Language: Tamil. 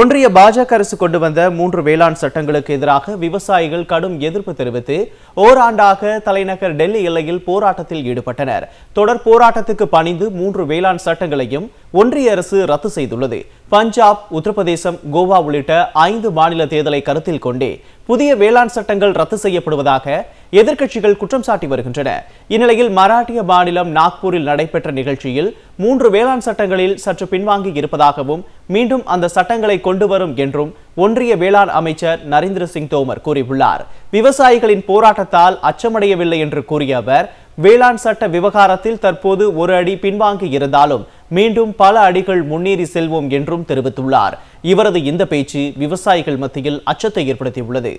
ஒன்றிய பாஜக அரசு கொண்டு வந்த மூன்று வேளாண் சட்டங்களுக்கு எதிராக விவசாயிகள் கடும் எதிர்ப்பு தெரிவித்து ஓராண்டாக தலைநகர் டெல்லி எல்லையில் போராட்டத்தில் ஈடுபட்டனர் தொடர் போராட்டத்துக்கு பணிந்து மூன்று வேளாண் சட்டங்களையும் ஒன்றிய அரசு ரத்து செய்துள்ளது பஞ்சாப் உத்தரப்பிரதேசம் கோவா உள்ளிட்ட ஐந்து மாநில தேர்தலை கருத்தில் கொண்டே புதிய வேளாண் சட்டங்கள் ரத்து செய்யப்படுவதாக எதிர்க்கட்சிகள் குற்றம் சாட்டி வருகின்றன இந்நிலையில் மராட்டிய மாநிலம் நாக்பூரில் நடைபெற்ற நிகழ்ச்சியில் மூன்று வேளாண் சட்டங்களில் சற்று பின்வாங்கி இருப்பதாகவும் மீண்டும் அந்த சட்டங்களை கொண்டு வரும் என்றும் ஒன்றிய வேளாண் அமைச்சர் நரேந்திர சிங் தோமர் கூறியுள்ளார் விவசாயிகளின் போராட்டத்தால் அச்சமடையவில்லை என்று கூறிய அவர் வேளாண் சட்ட விவகாரத்தில் தற்போது ஒரு அடி பின்வாங்கி இருந்தாலும் மீண்டும் பல அடிகள் முன்னேறி செல்வோம் என்றும் தெரிவித்துள்ளார் இவரது இந்த பேச்சு விவசாயிகள் மத்தியில் அச்சத்தை ஏற்படுத்தியுள்ளது